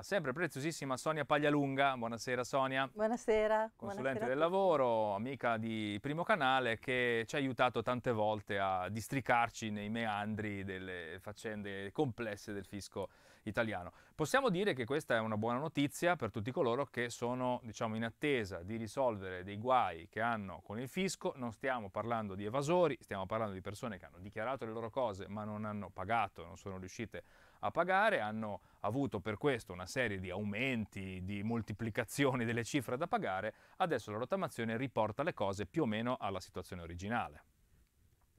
Sempre preziosissima Sonia Paglialunga, buonasera Sonia. Buonasera. Consulente buonasera del lavoro, amica di Primo Canale che ci ha aiutato tante volte a districarci nei meandri delle faccende complesse del fisco italiano. Possiamo dire che questa è una buona notizia per tutti coloro che sono diciamo, in attesa di risolvere dei guai che hanno con il fisco, non stiamo parlando di evasori, stiamo parlando di persone che hanno dichiarato le loro cose ma non hanno pagato, non sono riuscite a a pagare, hanno avuto per questo una serie di aumenti, di moltiplicazioni delle cifre da pagare, adesso la rottamazione riporta le cose più o meno alla situazione originale.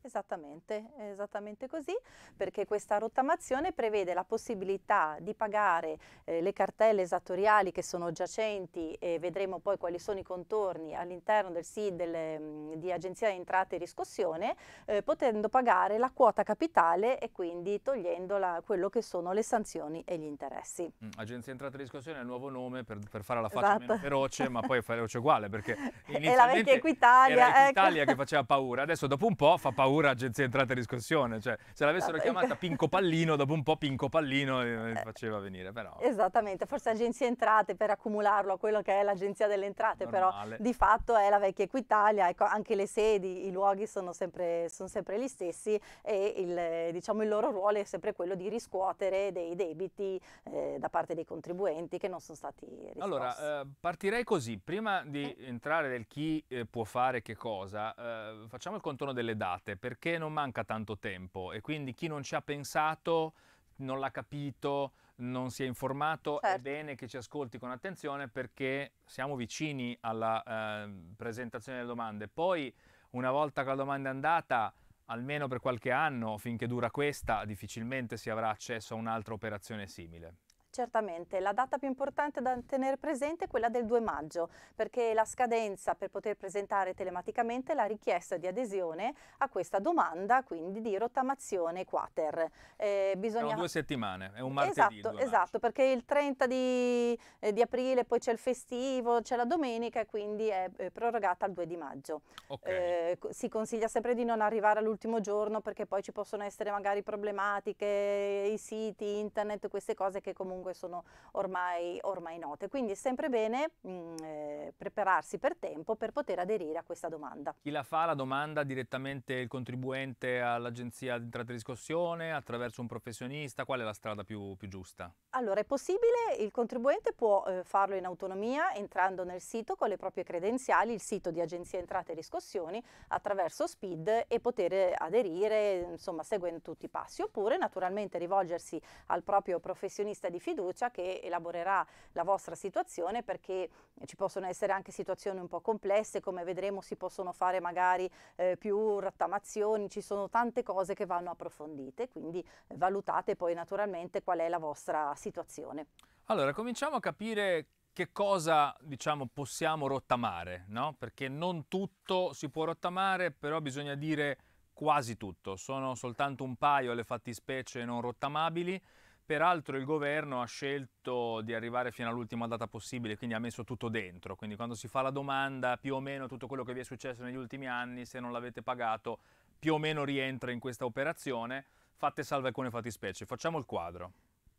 Esattamente, esattamente così, perché questa rottamazione prevede la possibilità di pagare eh, le cartelle esattoriali che sono giacenti e vedremo poi quali sono i contorni all'interno del SID mm, di Agenzia di Entrate e Riscossione, eh, potendo pagare la quota capitale e quindi togliendo la, quello che sono le sanzioni e gli interessi. Mm, Agenzia di Entrate e Riscossione è il nuovo nome per, per fare la faccia esatto. meno feroce, ma poi è feroce uguale, perché inizialmente è la vecchia Equitalia, era Equitalia ecco. che faceva paura, adesso dopo un po' fa paura paura agenzia entrata e riscossione, cioè se l'avessero chiamata Pinco Pallino, dopo un po' Pinco Pallino eh, eh, faceva venire però. Esattamente, forse agenzia entrate per accumularlo a quello che è l'agenzia delle entrate, Normale. però di fatto è la vecchia Equitalia, ecco, anche le sedi, i luoghi sono sempre, sono sempre gli stessi e il, diciamo, il, loro ruolo è sempre quello di riscuotere dei debiti eh, da parte dei contribuenti che non sono stati riscossi. Allora, eh, partirei così, prima di mm. entrare nel chi eh, può fare che cosa, eh, facciamo il contorno delle date perché non manca tanto tempo e quindi chi non ci ha pensato non l'ha capito, non si è informato, certo. è bene che ci ascolti con attenzione perché siamo vicini alla eh, presentazione delle domande. Poi, una volta che la domanda è andata, almeno per qualche anno, finché dura questa, difficilmente si avrà accesso a un'altra operazione simile. Certamente, la data più importante da tenere presente è quella del 2 maggio, perché è la scadenza per poter presentare telematicamente la richiesta di adesione a questa domanda, quindi di rottamazione quater. Eh, bisogna... Sono due settimane, è un martedì. Esatto, esatto perché il 30 di, eh, di aprile poi c'è il festivo, c'è la domenica e quindi è eh, prorogata al 2 di maggio. Okay. Eh, si consiglia sempre di non arrivare all'ultimo giorno perché poi ci possono essere magari problematiche, i siti, internet, queste cose che comunque lingue sono ormai, ormai note. Quindi è sempre bene mh, mm, eh, prepararsi per tempo per poter aderire a questa domanda. Chi la fa la domanda direttamente il contribuente all'agenzia di e tradiscossione, attraverso un professionista? Qual è la strada più, più giusta? Allora, è possibile, il contribuente può eh, farlo in autonomia entrando nel sito con le proprie credenziali, il sito di Agenzia Entrate e Riscossioni, attraverso SPID e poter aderire, insomma, seguendo tutti i passi. Oppure, naturalmente, rivolgersi al proprio professionista di fiducia fiducia che elaborerà la vostra situazione perché ci possono essere anche situazioni un po' complesse, come vedremo si possono fare magari eh, più rattamazioni, ci sono tante cose che vanno approfondite, quindi valutate poi naturalmente qual è la vostra situazione. Allora, cominciamo a capire che cosa diciamo, possiamo rottamare, no? Perché non tutto si può rottamare, però bisogna dire quasi tutto. Sono soltanto un paio le fattispecie non rottamabili Peraltro il governo ha scelto di arrivare fino all'ultima data possibile, quindi ha messo tutto dentro. Quindi quando si fa la domanda, più o meno tutto quello che vi è successo negli ultimi anni, se non l'avete pagato, più o meno rientra in questa operazione, fatte salve alcune fattispecie. Facciamo il quadro.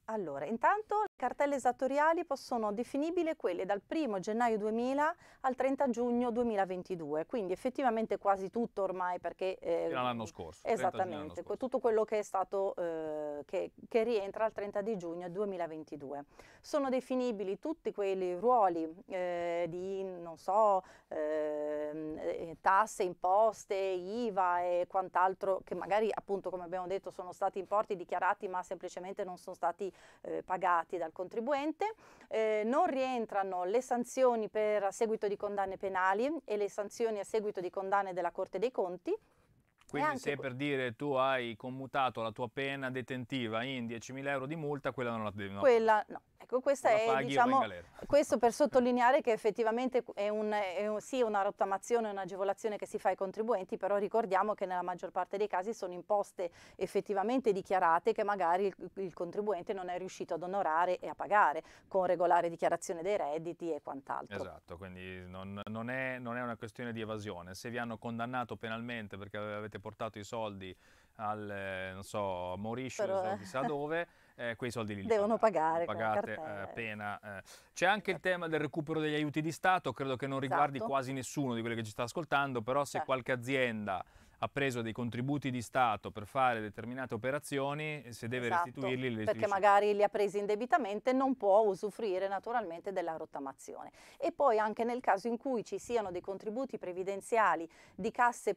Allora, intanto Cartelle esattoriali possono definibili quelle dal 1 gennaio 2000 al 30 giugno 2022, quindi effettivamente quasi tutto ormai perché... Eh, l'anno scorso. Esattamente, scorso. tutto quello che è stato, eh, che, che, rientra al 30 di giugno 2022. Sono definibili tutti quei ruoli eh, di, non so, ehm, eh, tasse, imposte, IVA e quant'altro, che magari appunto come abbiamo detto sono stati importi dichiarati ma semplicemente non sono stati eh, pagati dal contribuente, eh, non rientrano le sanzioni per seguito di condanne penali e le sanzioni a seguito di condanne della Corte dei Conti, quindi se per dire tu hai commutato la tua pena detentiva in 10.000 euro di multa, quella non la devi... No. Quella no. Ecco, è, diciamo, questo per sottolineare che effettivamente è, un, è un, sì una rottamazione, un'agevolazione che si fa ai contribuenti, però ricordiamo che nella maggior parte dei casi sono imposte effettivamente dichiarate che magari il, il contribuente non è riuscito ad onorare e a pagare con regolare dichiarazione dei redditi e quant'altro. Esatto, quindi non, non, è, non è una questione di evasione. Se vi hanno condannato penalmente perché avete portato i soldi al, non so, Mauritius Però, o eh. chissà dove, eh, quei soldi lì. Devono pagare. Pagate eh, eh, C'è anche il certo. tema del recupero degli aiuti di Stato, credo che non riguardi esatto. quasi nessuno di quelli che ci sta ascoltando, però se certo. qualche azienda ha preso dei contributi di Stato per fare determinate operazioni, se deve esatto, restituirli... Le perché magari li ha presi indebitamente non può usufruire naturalmente della rottamazione. E poi anche nel caso in cui ci siano dei contributi previdenziali di casse,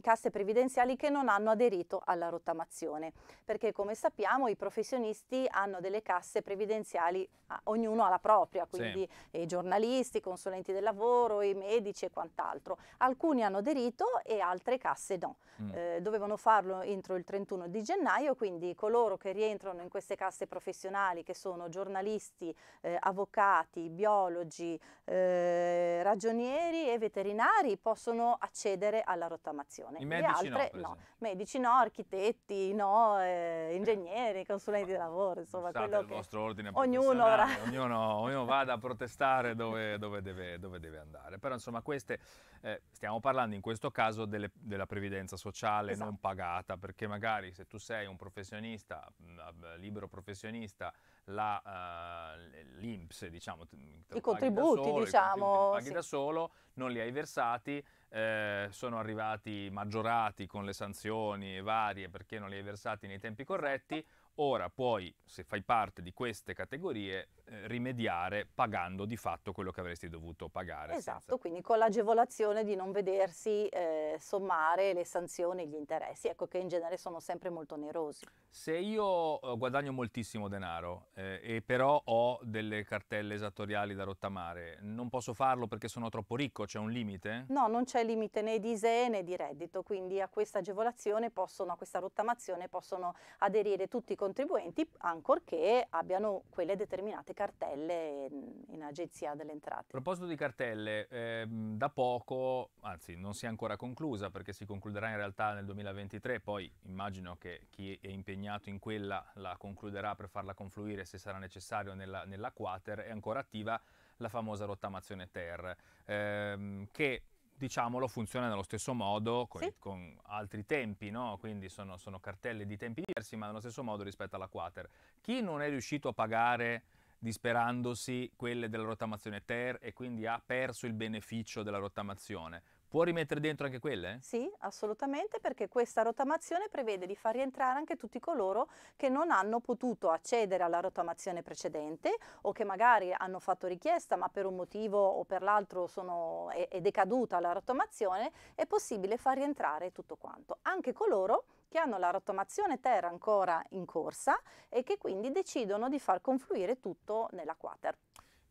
casse previdenziali che non hanno aderito alla rottamazione, perché come sappiamo i professionisti hanno delle casse previdenziali, ognuno ha la propria, quindi sì. i giornalisti, i consulenti del lavoro, i medici e quant'altro. Alcuni hanno aderito e altre casse se no. Mm. Eh, dovevano farlo entro il 31 di gennaio, quindi coloro che rientrano in queste casse professionali, che sono giornalisti, eh, avvocati, biologi, eh, ragionieri e veterinari, possono accedere alla rottamazione. I medici altre, no, no. Medici no, architetti no, eh, ingegneri, consulenti di lavoro, insomma. Quello il che vostro ordine ognuno, ognuno, ognuno vada a protestare dove, dove, deve, dove, deve, andare. Però insomma queste, eh, stiamo parlando in questo caso delle, della prevenzione previdenza sociale esatto. non pagata, perché magari se tu sei un professionista, mm, ah, libero professionista, la, uh, l'INPS, diciamo, mm, i contributi, solo, diciamo, i paghi sì. da solo, non li hai versati, eh, sono arrivati maggiorati con le sanzioni varie perché non li hai versati nei tempi corretti, ora puoi, se fai parte di queste categorie, eh, rimediare pagando di fatto quello che avresti dovuto pagare. Esatto, senza... quindi con l'agevolazione di non vedersi eh, sommare le sanzioni e gli interessi, ecco che in genere sono sempre molto onerosi. Se io eh, guadagno moltissimo denaro eh, e però ho delle cartelle esattoriali da rottamare, non posso farlo perché sono troppo ricco, c'è un limite? No, non c'è limite né di ISEE né di reddito, quindi a questa agevolazione possono, a questa rottamazione possono aderire tutti i contribuenti, ancorché abbiano quelle determinate cartelle in, in agenzia delle entrate. A proposito di cartelle, eh, da poco, anzi non si è ancora conclusa perché si concluderà in realtà nel 2023, poi immagino che chi è impegnato impegnato in quella la concluderà per farla confluire se sarà necessario nella, nella quater, è ancora attiva la famosa rottamazione ter, ehm, che diciamolo, funziona nello stesso modo con, sì. con altri tempi, no? quindi sono, sono, cartelle di tempi diversi, ma nello stesso modo rispetto alla quater. Chi non è riuscito a pagare disperandosi quelle della rottamazione ter e quindi ha perso il beneficio della rottamazione, Può rimettere dentro anche quelle? Sì, assolutamente, perché questa rotamazione prevede di far rientrare anche tutti coloro che non hanno potuto accedere alla rotamazione precedente o che magari hanno fatto richiesta ma per un motivo o per l'altro è, è decaduta la rotamazione, è possibile far rientrare tutto quanto. Anche coloro che hanno la rottamazione terra ancora in corsa e che quindi decidono di far confluire tutto nella quater.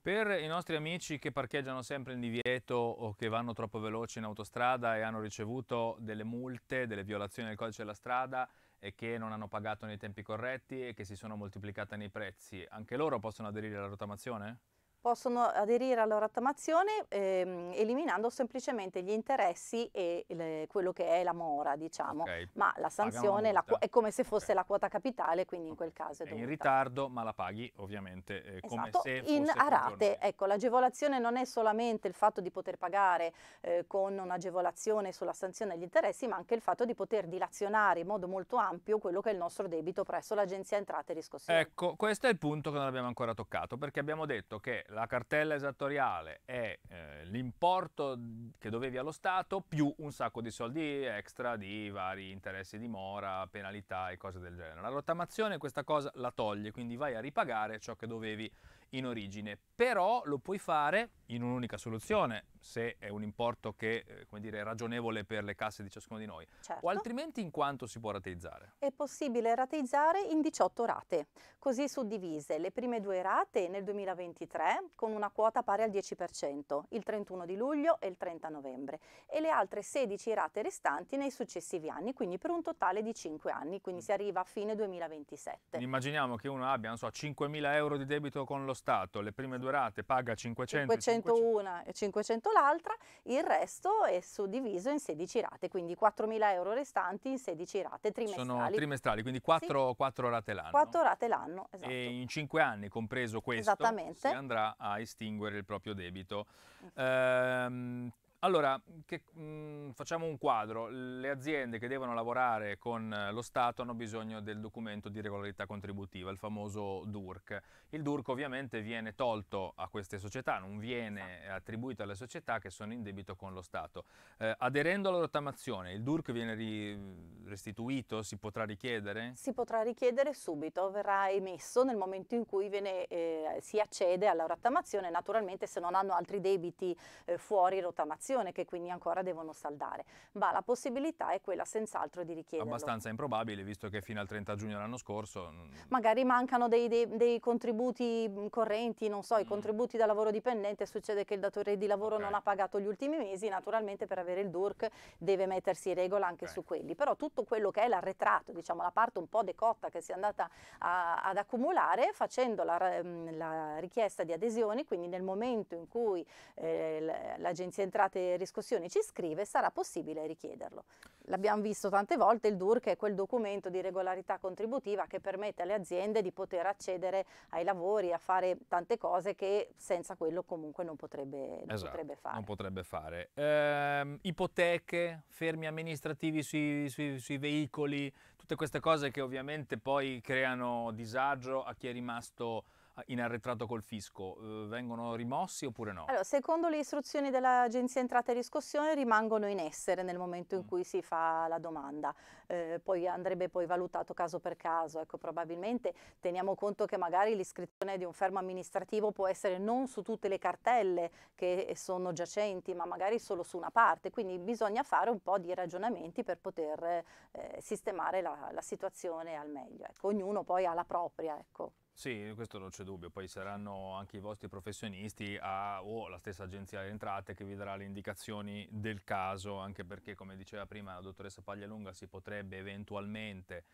Per i nostri amici che parcheggiano sempre in divieto o che vanno troppo veloci in autostrada e hanno ricevuto delle multe, delle violazioni del codice della strada e che non hanno pagato nei tempi corretti e che si sono moltiplicate nei prezzi, anche loro possono aderire alla rotamazione? possono aderire alla rottamazione ehm, eliminando semplicemente gli interessi e le, quello che è la mora, diciamo. Okay. Ma la sanzione la è come se fosse okay. la quota capitale, quindi in quel caso è dovuta. È in ritardo, ma la paghi ovviamente eh, esatto. come se fosse in a rate. Ecco, l'agevolazione non è solamente il fatto di poter pagare eh, con un'agevolazione sulla sanzione agli interessi, ma anche il fatto di poter dilazionare in modo molto ampio quello che è il nostro debito presso l'Agenzia Entrate e Riscossione. Ecco, questo è il punto che non abbiamo ancora toccato, perché abbiamo detto che la cartella esattoriale è eh, l'importo che dovevi allo Stato più un sacco di soldi extra di vari interessi di mora, penalità e cose del genere. La rottamazione questa cosa la toglie, quindi vai a ripagare ciò che dovevi in origine, però lo puoi fare in un'unica soluzione, se è un importo che eh, come dire, è ragionevole per le casse di ciascuno di noi, certo. o altrimenti in quanto si può rateizzare? È possibile rateizzare in 18 rate, così suddivise le prime due rate nel 2023 con una quota pari al 10%, il 31 di luglio e il 30 novembre, e le altre 16 rate restanti nei successivi anni, quindi per un totale di 5 anni, quindi mm. si arriva a fine 2027. Immaginiamo che uno abbia, non so, 5.000 euro di debito con lo Stato le prime due rate paga 500, 500 una e 500 l'altra, il resto è suddiviso in 16 rate, quindi 4.000 euro restanti in 16 rate trimestrali. Sono trimestrali, quindi 4, sì. 4 rate l'anno. 4 rate l'anno, esatto. E in 5 anni, compreso questo, si andrà a estinguere il proprio debito. Ehm, allora, che, mh, mm, facciamo un quadro. Le aziende che devono lavorare con eh, lo Stato hanno bisogno del documento di regolarità contributiva, il famoso DURC. Il DURC ovviamente viene tolto a queste società, non viene esatto. attribuito alle società che sono in debito con lo Stato. Eh, aderendo alla rottamazione, il DURC viene ri- restituito, si potrà richiedere? Si potrà richiedere subito, verrà emesso nel momento in cui viene, eh, si accede alla rottamazione, naturalmente se non hanno altri debiti eh, fuori rottamazione assicurazione che quindi ancora devono saldare, ma la possibilità è quella senz'altro di richiedere. Abbastanza improbabile visto che fino al 30 giugno dell'anno scorso... Mm, Magari mancano dei, dei, dei contributi mm, correnti, non so, mm. i contributi da lavoro dipendente, succede che il datore di lavoro okay. non ha pagato gli ultimi mesi, naturalmente per avere il DURC deve mettersi in regola anche okay. su quelli, però tutto quello che è l'arretrato, diciamo la parte un po' decotta che si è andata a, ad accumulare facendo la, mm, la richiesta di adesioni, quindi nel momento in cui eh, l'Agenzia Entrate quante riscossioni ci scrive, sarà possibile richiederlo. L'abbiamo visto tante volte, il DUR che è quel documento di regolarità contributiva che permette alle aziende di poter accedere ai lavori, a fare tante cose che senza quello comunque non potrebbe, non esatto, potrebbe fare. Non potrebbe fare. Eh, ipoteche, fermi amministrativi sui, sui, sui veicoli, tutte queste cose che ovviamente poi creano disagio a chi è rimasto in arretrato col fisco, eh, vengono rimossi oppure no? Allora, secondo le istruzioni dell'Agenzia Entrata e Riscossione rimangono in essere nel momento in mm. cui si fa la domanda, eh, poi andrebbe poi valutato caso per caso, ecco probabilmente teniamo conto che magari l'iscrizione di un fermo amministrativo può essere non su tutte le cartelle che sono giacenti, ma magari solo su una parte, quindi bisogna fare un po' di ragionamenti per poter eh, sistemare la, la, situazione al meglio, ecco, ognuno poi ha la propria, ecco. Sì, questo non c'è dubbio, poi saranno anche i vostri professionisti a, o la stessa agenzia di entrate che vi darà le indicazioni del caso, anche perché come diceva prima la dottoressa Paglialunga si potrebbe eventualmente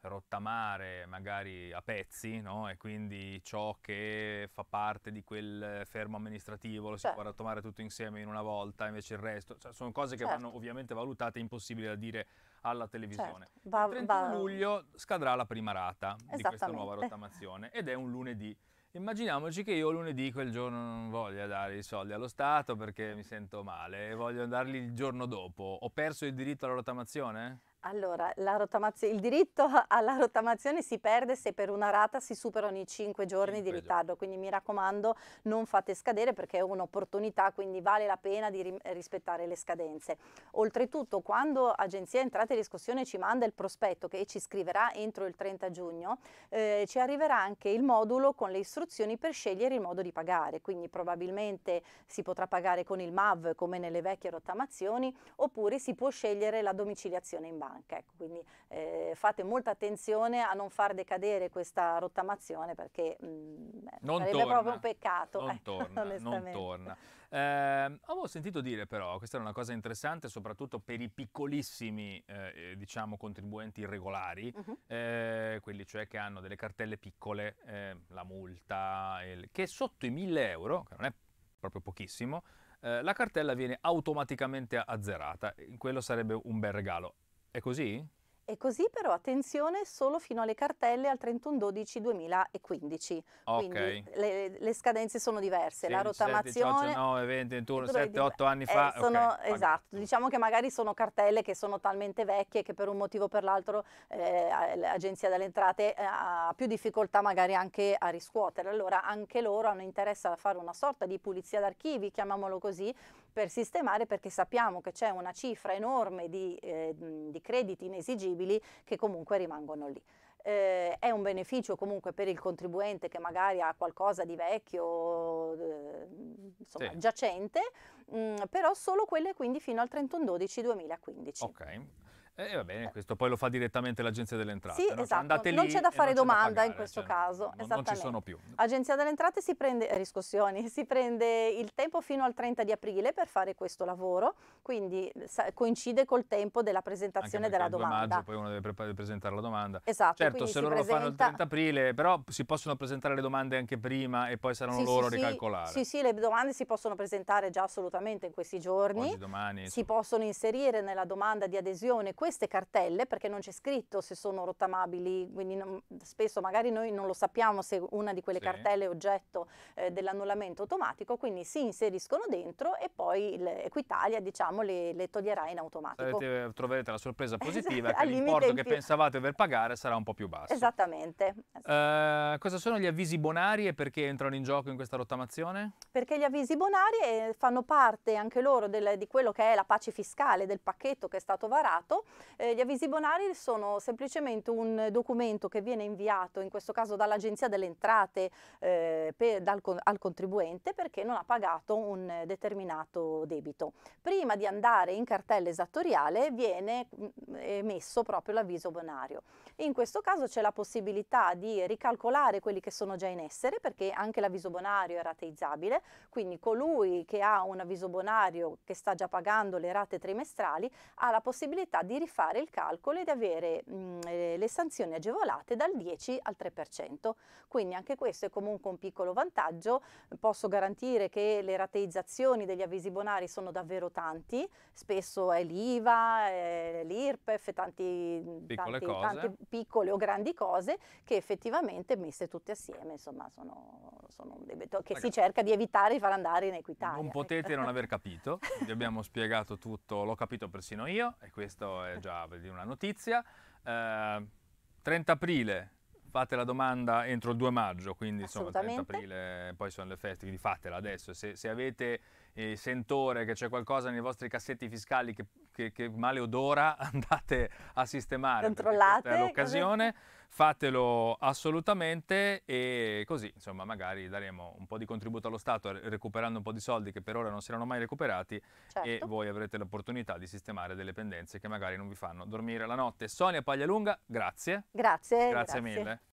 rottamare magari a pezzi no? e quindi ciò che fa parte di quel fermo amministrativo lo si certo. può rottamare tutto insieme in una volta, invece il resto, cioè, sono cose che certo. vanno ovviamente valutate, è impossibile da dire alla televisione. Certo. Va, Il 31 va... luglio scadrà la prima rata di questa nuova rottamazione ed è un lunedì. Immaginiamoci che io lunedì quel giorno non voglia dare i soldi allo Stato perché mi sento male e voglio darli il giorno dopo. Ho perso il diritto alla rottamazione? Allora, il diritto alla rottamazione si perde se per una rata si superano i 5 giorni 5 di ritardo, quindi mi raccomando non fate scadere perché è un'opportunità, quindi vale la pena di rispettare le scadenze. Oltretutto, quando Agenzia Entrate e Riscossione ci manda il prospetto che ci scriverà entro il 30 giugno, eh, ci arriverà anche il modulo con le istruzioni per scegliere il modo di pagare, quindi probabilmente si potrà pagare con il MAV come nelle vecchie rottamazioni oppure si può scegliere la domiciliazione in banca anche. Ecco, quindi eh, fate molta attenzione a non far decadere questa rottamazione perché mh, mm, non sarebbe torna, proprio un peccato. Non eh, torna, non torna. Eh, avevo sentito dire però, questa è una cosa interessante soprattutto per i piccolissimi eh, eh, diciamo, contribuenti irregolari, uh-huh. quelli cioè che hanno delle cartelle piccole, ehm, la multa, il, che sotto i 1000 euro, che non è proprio pochissimo, la cartella viene automaticamente azzerata. Quello sarebbe un bel regalo. È così? È così però attenzione solo fino alle cartelle al 31-12-2015. Okay. Quindi le, le, scadenze sono diverse, sì, la rotamazione... 7, 18, 9, 20, 21, 7, 8 anni eh, fa... Eh, sono, okay. Esatto, diciamo che magari sono cartelle che sono talmente vecchie che per un motivo o per l'altro eh, l'Agenzia delle Entrate eh, ha più difficoltà magari anche a riscuotere. Allora anche loro hanno interesse a fare una sorta di pulizia d'archivi, chiamiamolo così, per sistemare perché sappiamo che c'è una cifra enorme di, eh, di crediti inesigibili che comunque rimangono lì. Eh, è un beneficio comunque per il contribuente che magari ha qualcosa di vecchio, eh, insomma, sì. giacente, mh, mm, però solo quelle quindi fino al 31-12-2015. Okay. E eh, va bene, questo poi lo fa direttamente l'Agenzia delle Entrate. Sì, no? Cioè, esatto. non c'è da fare domanda pagare, in questo cioè, caso. Non, non ci sono più. Agenzia delle Entrate si prende, riscossioni, si prende il tempo fino al 30 di aprile per fare questo lavoro, quindi coincide col tempo della presentazione della domanda. Maggio, poi uno deve pre presentare la domanda. Esatto. Certo, se loro presenta... lo fanno il 30 aprile, però si possono presentare le domande anche prima e poi saranno sì, loro a ricalcolare. Sì, sì, le domande si possono presentare già assolutamente in questi giorni. Oggi, domani. Si insomma. possono inserire nella domanda di adesione queste cartelle, perché non c'è scritto se sono rottamabili, quindi non, spesso magari noi non lo sappiamo se una di quelle sì. cartelle è oggetto eh, dell'annullamento automatico, quindi si inseriscono dentro e poi l'Equitalia diciamo, le, le, toglierà in automatico. Sarete, eh, troverete la sorpresa esatto, positiva che l'importo che pensavate per pagare sarà un po' più basso. Esattamente. Eh, cosa sono gli avvisi bonari e perché entrano in gioco in questa rottamazione? Perché gli avvisi bonari eh, fanno parte anche loro del, di quello che è la pace fiscale del pacchetto che è stato varato eh, gli avvisi bonari sono semplicemente un documento che viene inviato, in questo caso dall'Agenzia delle Entrate, eh, per, dal, al contribuente perché non ha pagato un determinato debito. Prima di andare in cartella esattoriale viene mm, emesso proprio l'avviso bonario. In questo caso c'è la possibilità di ricalcolare quelli che sono già in essere perché anche l'avviso bonario è rateizzabile, quindi colui che ha un avviso bonario che sta già pagando le rate trimestrali ha la possibilità di fare il calcolo e di avere mh, mhmm, eh, le sanzioni agevolate dal 10 al 3%. Quindi anche questo è comunque un piccolo vantaggio. Posso garantire che le rateizzazioni degli avvisi bonari sono davvero tanti, spesso è l'IVA, è l'IRPEF, tanti, piccole tanti, tante piccole o grandi cose che effettivamente messe tutte assieme insomma sono, sono un debito che Ragazzi, si cerca di evitare di far andare in equità. Non ecco. potete non aver capito, vi abbiamo spiegato tutto, l'ho capito persino io e questo è eh, già per una notizia. Eh, 30 aprile fate la domanda entro il 2 maggio, quindi insomma 30 aprile, poi sono le feste, quindi fatela adesso. Se, se avete eh, sentore che c'è qualcosa nei vostri cassetti fiscali che, che, che male odora, andate a sistemare. Controllate. È l'occasione, fatelo assolutamente e così insomma magari daremo un po' di contributo allo Stato recuperando un po' di soldi che per ora non si erano mai recuperati certo. e voi avrete l'opportunità di sistemare delle pendenze che magari non vi fanno dormire la notte. Sonia Paglialunga, grazie. Grazie. Grazie, grazie. mille.